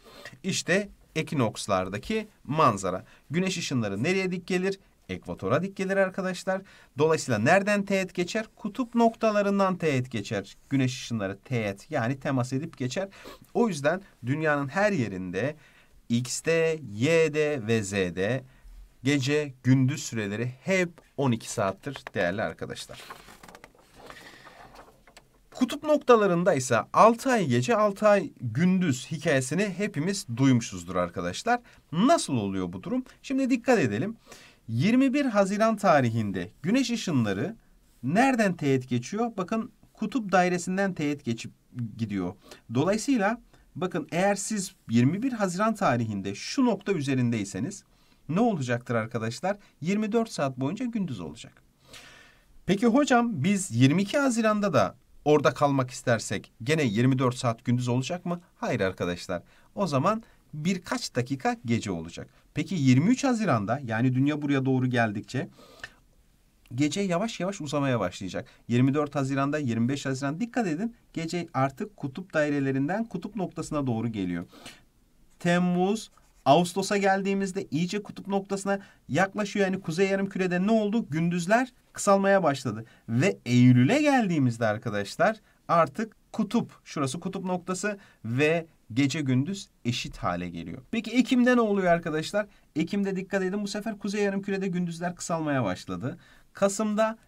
İşte ekinokslardaki manzara. Güneş ışınları nereye dik gelir? Ekvatora dik gelir arkadaşlar. Dolayısıyla nereden teğet geçer? Kutup noktalarından teğet geçer. Güneş ışınları teğet yani temas edip geçer. O yüzden dünyanın her yerinde X'de, Y'de ve Z'de gece gündüz süreleri hep 12 saattir değerli arkadaşlar. Kutup noktalarında ise 6 ay gece 6 ay gündüz hikayesini hepimiz duymuşuzdur arkadaşlar. Nasıl oluyor bu durum? Şimdi dikkat edelim. 21 Haziran tarihinde güneş ışınları nereden teğet geçiyor? Bakın kutup dairesinden teğet geçip gidiyor. Dolayısıyla bakın eğer siz 21 Haziran tarihinde şu nokta üzerindeyseniz ne olacaktır arkadaşlar? 24 saat boyunca gündüz olacak. Peki hocam biz 22 Haziran'da da orada kalmak istersek gene 24 saat gündüz olacak mı? Hayır arkadaşlar. O zaman birkaç dakika gece olacak. Peki 23 Haziran'da yani dünya buraya doğru geldikçe gece yavaş yavaş uzamaya başlayacak. 24 Haziran'da 25 Haziran dikkat edin gece artık kutup dairelerinden kutup noktasına doğru geliyor. Temmuz, Ağustos'a geldiğimizde iyice kutup noktasına yaklaşıyor. Yani kuzey yarım kürede ne oldu? Gündüzler kısalmaya başladı. Ve Eylül'e geldiğimizde arkadaşlar artık kutup, şurası kutup noktası ve gece gündüz eşit hale geliyor. Peki Ekim'de ne oluyor arkadaşlar? Ekim'de dikkat edin bu sefer kuzey yarım kürede gündüzler kısalmaya başladı. Kasım'da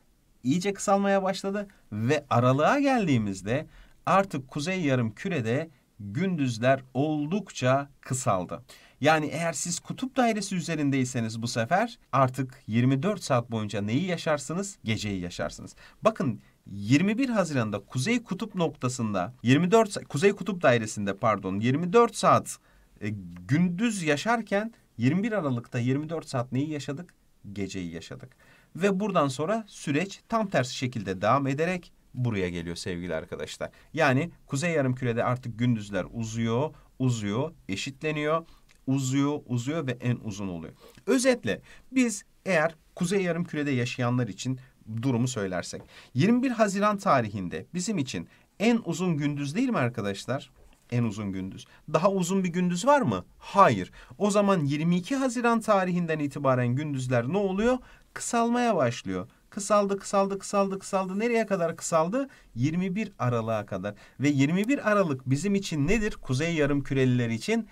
iyice kısalmaya başladı ve aralığa geldiğimizde artık kuzey yarım kürede gündüzler oldukça kısaldı. Yani eğer siz kutup dairesi üzerindeyseniz bu sefer artık 24 saat boyunca neyi yaşarsınız? Geceyi yaşarsınız. Bakın 21 Haziran'da Kuzey Kutup noktasında 24 Kuzey Kutup dairesinde pardon 24 saat e, gündüz yaşarken 21 Aralık'ta 24 saat neyi yaşadık? Geceyi yaşadık. Ve buradan sonra süreç tam tersi şekilde devam ederek buraya geliyor sevgili arkadaşlar. Yani kuzey yarımkürede artık gündüzler uzuyor, uzuyor, eşitleniyor uzuyor, uzuyor ve en uzun oluyor. Özetle biz eğer Kuzey Yarımküre'de yaşayanlar için durumu söylersek. 21 Haziran tarihinde bizim için en uzun gündüz değil mi arkadaşlar? En uzun gündüz. Daha uzun bir gündüz var mı? Hayır. O zaman 22 Haziran tarihinden itibaren gündüzler ne oluyor? Kısalmaya başlıyor kısaldı kısaldı kısaldı kısaldı nereye kadar kısaldı 21 Aralık'a kadar ve 21 Aralık bizim için nedir Kuzey Yarımküreliler için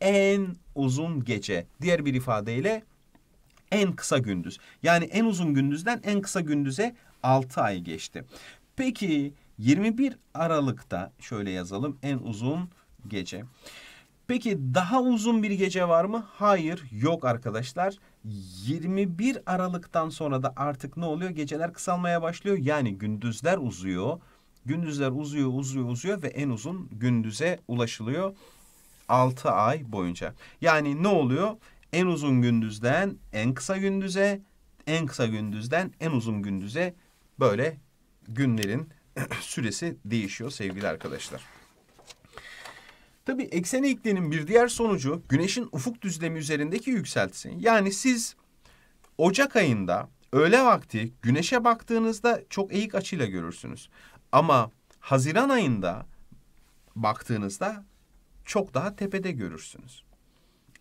en uzun gece. Diğer bir ifadeyle en kısa gündüz. Yani en uzun gündüzden en kısa gündüze 6 ay geçti. Peki 21 Aralık'ta şöyle yazalım en uzun gece. Peki daha uzun bir gece var mı? Hayır yok arkadaşlar. 21 Aralık'tan sonra da artık ne oluyor? Geceler kısalmaya başlıyor. Yani gündüzler uzuyor. Gündüzler uzuyor, uzuyor, uzuyor ve en uzun gündüze ulaşılıyor. 6 ay boyunca. Yani ne oluyor? En uzun gündüzden en kısa gündüze, en kısa gündüzden en uzun gündüze böyle günlerin süresi değişiyor sevgili arkadaşlar. Tabi eksene iklimin bir diğer sonucu güneşin ufuk düzlemi üzerindeki yükseltisi. Yani siz Ocak ayında öğle vakti güneşe baktığınızda çok eğik açıyla görürsünüz. Ama Haziran ayında baktığınızda çok daha tepede görürsünüz.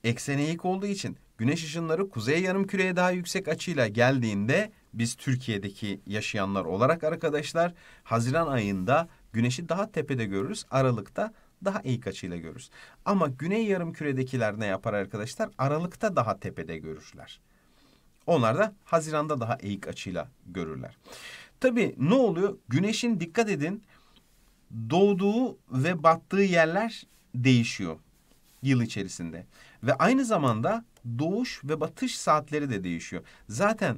Ekseni eğik olduğu için güneş ışınları kuzey yarım küreye daha yüksek açıyla geldiğinde biz Türkiye'deki yaşayanlar olarak arkadaşlar Haziran ayında güneşi daha tepede görürüz. Aralık'ta daha eğik açıyla görürüz. Ama güney yarım küredekiler ne yapar arkadaşlar? Aralık'ta daha tepede görürler. Onlar da Haziran'da daha eğik açıyla görürler. Tabii ne oluyor? Güneşin dikkat edin doğduğu ve battığı yerler değişiyor yıl içerisinde. Ve aynı zamanda doğuş ve batış saatleri de değişiyor. Zaten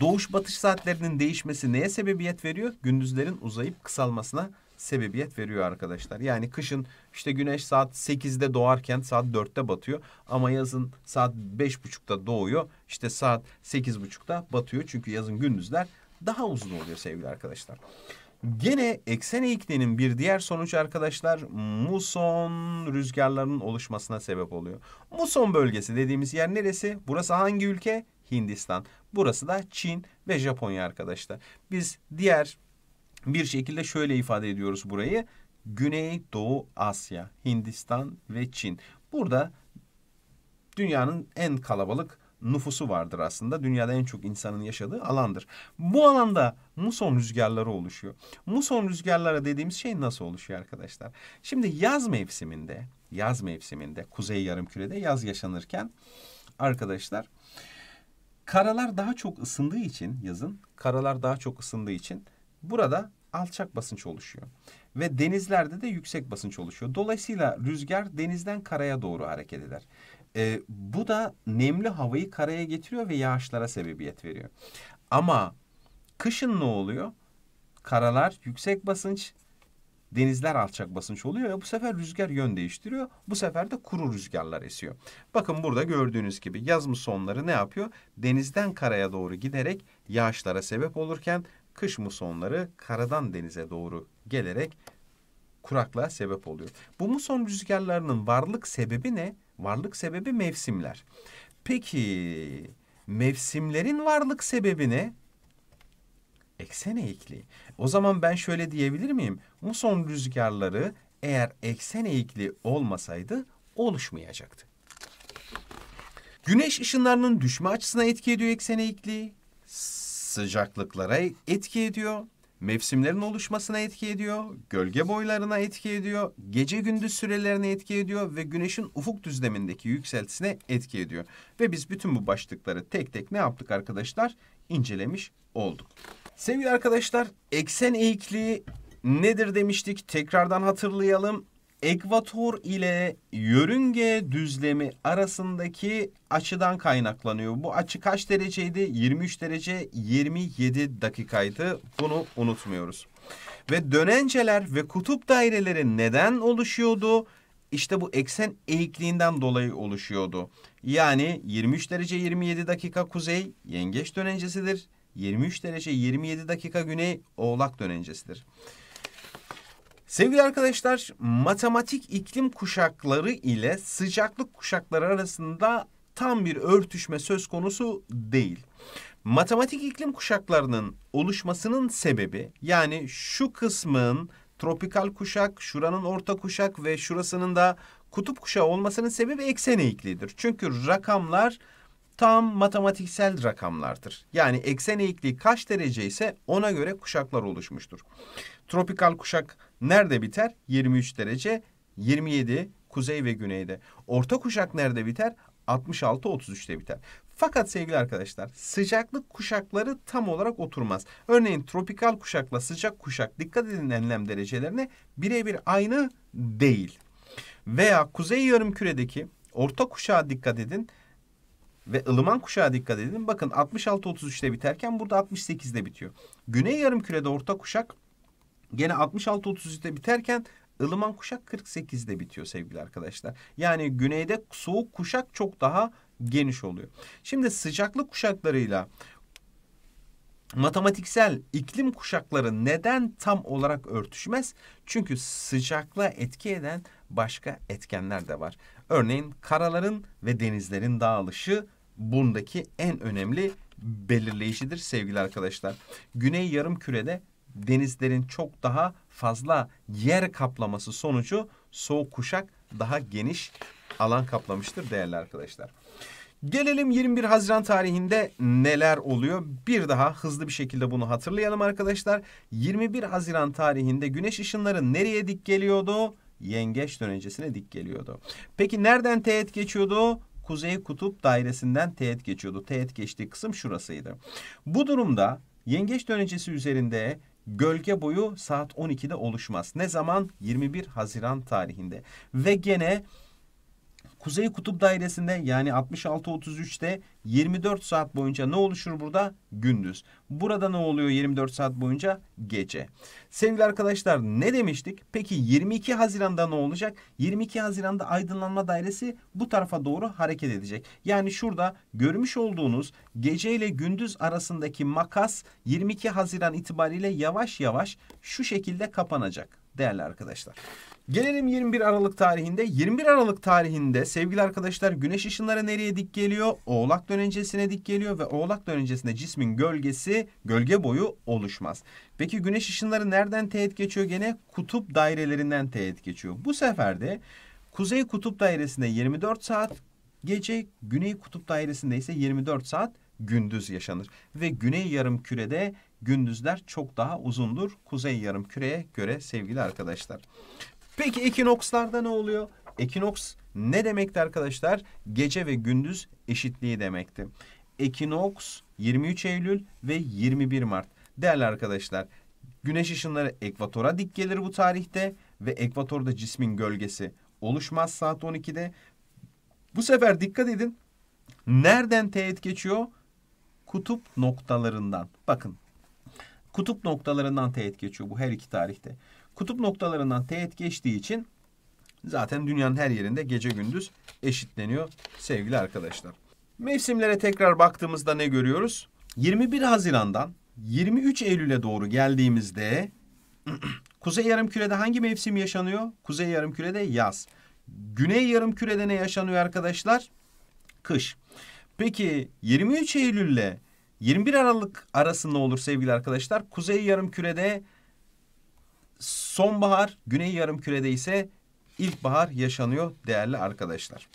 doğuş batış saatlerinin değişmesi neye sebebiyet veriyor? Gündüzlerin uzayıp kısalmasına sebebiyet veriyor arkadaşlar. Yani kışın işte güneş saat 8'de doğarken saat 4'te batıyor ama yazın saat 5.30'da doğuyor. İşte saat 8.30'da batıyor. Çünkü yazın gündüzler daha uzun oluyor sevgili arkadaşlar. Gene eksen eğikliğinin bir diğer sonuç arkadaşlar muson rüzgarlarının oluşmasına sebep oluyor. Muson bölgesi dediğimiz yer neresi? Burası hangi ülke? Hindistan. Burası da Çin ve Japonya arkadaşlar. Biz diğer bir şekilde şöyle ifade ediyoruz burayı. Güney Doğu Asya, Hindistan ve Çin. Burada dünyanın en kalabalık nüfusu vardır aslında. Dünyada en çok insanın yaşadığı alandır. Bu alanda muson rüzgarları oluşuyor. Muson rüzgarları dediğimiz şey nasıl oluşuyor arkadaşlar? Şimdi yaz mevsiminde, yaz mevsiminde kuzey yarımkürede yaz yaşanırken arkadaşlar karalar daha çok ısındığı için yazın karalar daha çok ısındığı için burada alçak basınç oluşuyor. Ve denizlerde de yüksek basınç oluşuyor. Dolayısıyla rüzgar denizden karaya doğru hareket eder. E, bu da nemli havayı karaya getiriyor ve yağışlara sebebiyet veriyor. Ama kışın ne oluyor? Karalar yüksek basınç, denizler alçak basınç oluyor ve bu sefer rüzgar yön değiştiriyor. Bu sefer de kuru rüzgarlar esiyor. Bakın burada gördüğünüz gibi yaz musonları ne yapıyor? Denizden karaya doğru giderek yağışlara sebep olurken kış musonları karadan denize doğru gelerek kuraklığa sebep oluyor. Bu muson rüzgarlarının varlık sebebi ne? Varlık sebebi mevsimler. Peki mevsimlerin varlık sebebi ne? Eksen eğikliği. O zaman ben şöyle diyebilir miyim? Muson rüzgarları eğer eksen eğikliği olmasaydı oluşmayacaktı. Güneş ışınlarının düşme açısına etki ediyor eksen eğikliği. Sıcaklıklara etki ediyor mevsimlerin oluşmasına etki ediyor, gölge boylarına etki ediyor, gece gündüz sürelerine etki ediyor ve güneşin ufuk düzlemindeki yükseltisine etki ediyor. Ve biz bütün bu başlıkları tek tek ne yaptık arkadaşlar? İncelemiş olduk. Sevgili arkadaşlar, eksen eğikliği nedir demiştik? Tekrardan hatırlayalım ekvator ile yörünge düzlemi arasındaki açıdan kaynaklanıyor. Bu açı kaç dereceydi? 23 derece 27 dakikaydı. Bunu unutmuyoruz. Ve dönenceler ve kutup daireleri neden oluşuyordu? İşte bu eksen eğikliğinden dolayı oluşuyordu. Yani 23 derece 27 dakika kuzey yengeç dönencesidir. 23 derece 27 dakika güney oğlak dönencesidir. Sevgili arkadaşlar, matematik iklim kuşakları ile sıcaklık kuşakları arasında tam bir örtüşme söz konusu değil. Matematik iklim kuşaklarının oluşmasının sebebi yani şu kısmın tropikal kuşak, şuranın orta kuşak ve şurasının da kutup kuşağı olmasının sebebi eksen eğikliğidir. Çünkü rakamlar tam matematiksel rakamlardır. Yani eksen eğikliği kaç derece ise ona göre kuşaklar oluşmuştur. Tropikal kuşak nerede biter? 23 derece, 27 kuzey ve güneyde. Orta kuşak nerede biter? 66-33'te biter. Fakat sevgili arkadaşlar sıcaklık kuşakları tam olarak oturmaz. Örneğin tropikal kuşakla sıcak kuşak dikkat edin enlem derecelerine birebir aynı değil. Veya kuzey yarım küredeki orta kuşağa dikkat edin ve ılıman kuşağa dikkat edin. Bakın 66-33'te biterken burada 68'de bitiyor. Güney yarımkürede orta kuşak gene 66-33'te biterken ılıman kuşak 48'de bitiyor sevgili arkadaşlar. Yani güneyde soğuk kuşak çok daha geniş oluyor. Şimdi sıcaklık kuşaklarıyla matematiksel iklim kuşakları neden tam olarak örtüşmez? Çünkü sıcaklığa etki eden başka etkenler de var. Örneğin karaların ve denizlerin dağılışı bundaki en önemli belirleyicidir sevgili arkadaşlar. Güney yarım kürede denizlerin çok daha fazla yer kaplaması sonucu soğuk kuşak daha geniş alan kaplamıştır değerli arkadaşlar. Gelelim 21 Haziran tarihinde neler oluyor? Bir daha hızlı bir şekilde bunu hatırlayalım arkadaşlar. 21 Haziran tarihinde güneş ışınları nereye dik geliyordu? Yengeç dönencesine dik geliyordu. Peki nereden teğet geçiyordu? Kuzey Kutup Dairesi'nden teğet geçiyordu. Teğet geçtiği kısım şurasıydı. Bu durumda yengeç dönecesi üzerinde gölge boyu saat 12'de oluşmaz. Ne zaman? 21 Haziran tarihinde. Ve gene Kuzey Kutup Dairesi'nde yani 66-33'te 24 saat boyunca ne oluşur burada? Gündüz. Burada ne oluyor 24 saat boyunca? Gece. Sevgili arkadaşlar ne demiştik? Peki 22 Haziran'da ne olacak? 22 Haziran'da aydınlanma dairesi bu tarafa doğru hareket edecek. Yani şurada görmüş olduğunuz gece ile gündüz arasındaki makas 22 Haziran itibariyle yavaş yavaş şu şekilde kapanacak değerli arkadaşlar. Gelelim 21 Aralık tarihinde. 21 Aralık tarihinde sevgili arkadaşlar güneş ışınları nereye dik geliyor? Oğlak dönencesine dik geliyor ve oğlak dönencesinde cismin gölgesi gölge boyu oluşmaz. Peki güneş ışınları nereden teğet geçiyor? Gene kutup dairelerinden teğet geçiyor. Bu sefer de kuzey kutup dairesinde 24 saat gece, güney kutup dairesinde ise 24 saat gündüz yaşanır. Ve güney yarım kürede gündüzler çok daha uzundur kuzey yarım küreye göre sevgili arkadaşlar. Peki ekinokslarda ne oluyor? Ekinoks ne demekti arkadaşlar? Gece ve gündüz eşitliği demekti. Ekinoks 23 Eylül ve 21 Mart. Değerli arkadaşlar, güneş ışınları ekvatora dik gelir bu tarihte ve ekvatorda cismin gölgesi oluşmaz saat 12'de. Bu sefer dikkat edin. Nereden teğet geçiyor? Kutup noktalarından. Bakın Kutup noktalarından teğet geçiyor bu her iki tarihte. Kutup noktalarından teğet geçtiği için zaten dünyanın her yerinde gece gündüz eşitleniyor sevgili arkadaşlar. Mevsimlere tekrar baktığımızda ne görüyoruz? 21 Haziran'dan 23 Eylül'e doğru geldiğimizde Kuzey Yarımküre'de hangi mevsim yaşanıyor? Kuzey Yarımküre'de yaz. Güney Yarımküre'de ne yaşanıyor arkadaşlar? Kış. Peki 23 Eylülle 21 Aralık arasında olur sevgili arkadaşlar. Kuzey yarım kürede sonbahar, güney yarım kürede ise ilkbahar yaşanıyor değerli arkadaşlar.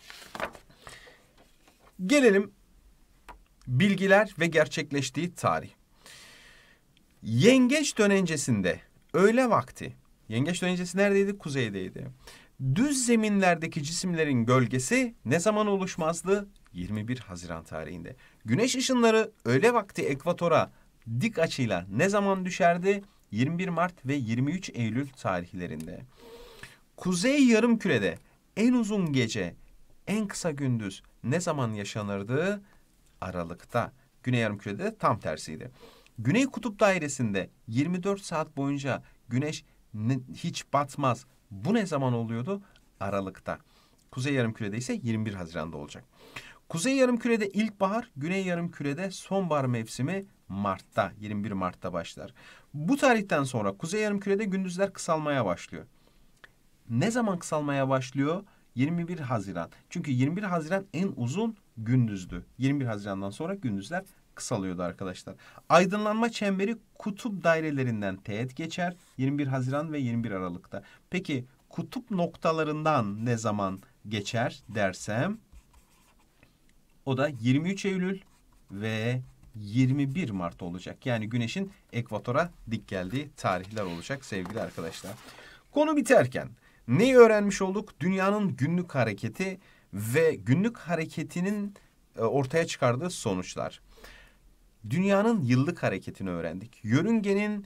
Gelelim bilgiler ve gerçekleştiği tarih. Yengeç dönencesinde öğle vakti. Yengeç dönencesi neredeydi? Kuzeydeydi. Düz zeminlerdeki cisimlerin gölgesi ne zaman oluşmazdı? 21 Haziran tarihinde. Güneş ışınları öğle vakti ekvatora dik açıyla ne zaman düşerdi? 21 Mart ve 23 Eylül tarihlerinde. Kuzey yarım kürede en uzun gece, en kısa gündüz ne zaman yaşanırdı? Aralıkta. Güney yarım kürede de tam tersiydi. Güney kutup dairesinde 24 saat boyunca güneş hiç batmaz, bu ne zaman oluyordu? Aralık'ta. Kuzey yarımkürede ise 21 Haziran'da olacak. Kuzey yarımkürede ilkbahar, güney yarımkürede sonbahar mevsimi Mart'ta, 21 Mart'ta başlar. Bu tarihten sonra kuzey yarımkürede gündüzler kısalmaya başlıyor. Ne zaman kısalmaya başlıyor? 21 Haziran. Çünkü 21 Haziran en uzun gündüzdü. 21 Haziran'dan sonra gündüzler kısalıyordu arkadaşlar. Aydınlanma çemberi kutup dairelerinden teğet geçer 21 Haziran ve 21 Aralık'ta. Peki kutup noktalarından ne zaman geçer dersem o da 23 Eylül ve 21 Mart olacak. Yani güneşin ekvatora dik geldiği tarihler olacak sevgili arkadaşlar. Konu biterken neyi öğrenmiş olduk? Dünyanın günlük hareketi ve günlük hareketinin e, ortaya çıkardığı sonuçlar dünyanın yıllık hareketini öğrendik. Yörüngenin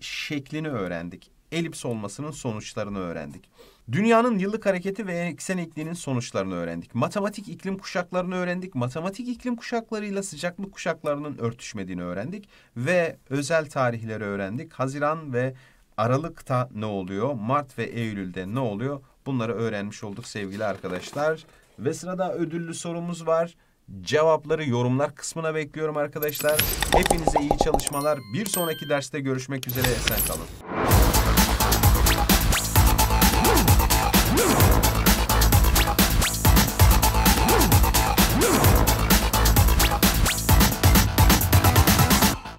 şeklini öğrendik. Elips olmasının sonuçlarını öğrendik. Dünyanın yıllık hareketi ve eksen ekliğinin sonuçlarını öğrendik. Matematik iklim kuşaklarını öğrendik. Matematik iklim kuşaklarıyla sıcaklık kuşaklarının örtüşmediğini öğrendik. Ve özel tarihleri öğrendik. Haziran ve Aralık'ta ne oluyor? Mart ve Eylül'de ne oluyor? Bunları öğrenmiş olduk sevgili arkadaşlar. Ve sırada ödüllü sorumuz var. Cevapları yorumlar kısmına bekliyorum arkadaşlar. Hepinize iyi çalışmalar. Bir sonraki derste görüşmek üzere. Esen kalın.